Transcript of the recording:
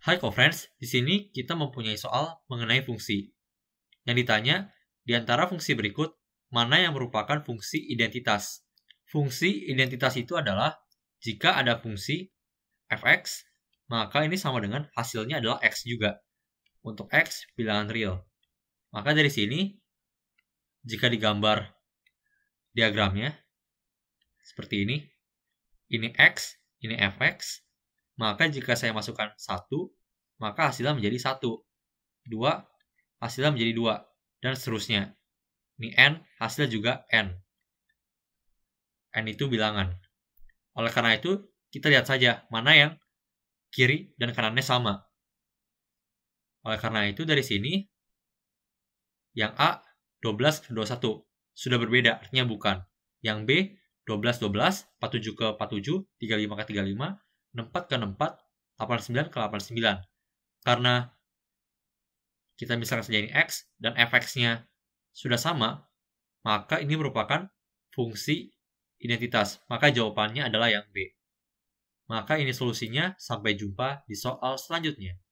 Hai co-friends, di sini kita mempunyai soal mengenai fungsi. Yang ditanya, di antara fungsi berikut, mana yang merupakan fungsi identitas? Fungsi identitas itu adalah jika ada fungsi fx, maka ini sama dengan hasilnya adalah x juga. Untuk x, bilangan real. Maka dari sini, jika digambar diagramnya, seperti ini, ini x, ini fx, maka jika saya masukkan 1, maka hasilnya menjadi 1. 2, hasilnya menjadi 2. Dan seterusnya. Ini N, hasilnya juga N. N itu bilangan. Oleh karena itu, kita lihat saja mana yang kiri dan kanannya sama. Oleh karena itu, dari sini, yang A 12 21 sudah berbeda, artinya bukan. Yang B 12 12, 47 ke 47, 35 ke 35, 64 ke 64, 89 ke 89. Karena kita misalkan kerjain X dan fx-nya sudah sama, maka ini merupakan fungsi identitas. Maka jawabannya adalah yang B. Maka ini solusinya, sampai jumpa di soal selanjutnya.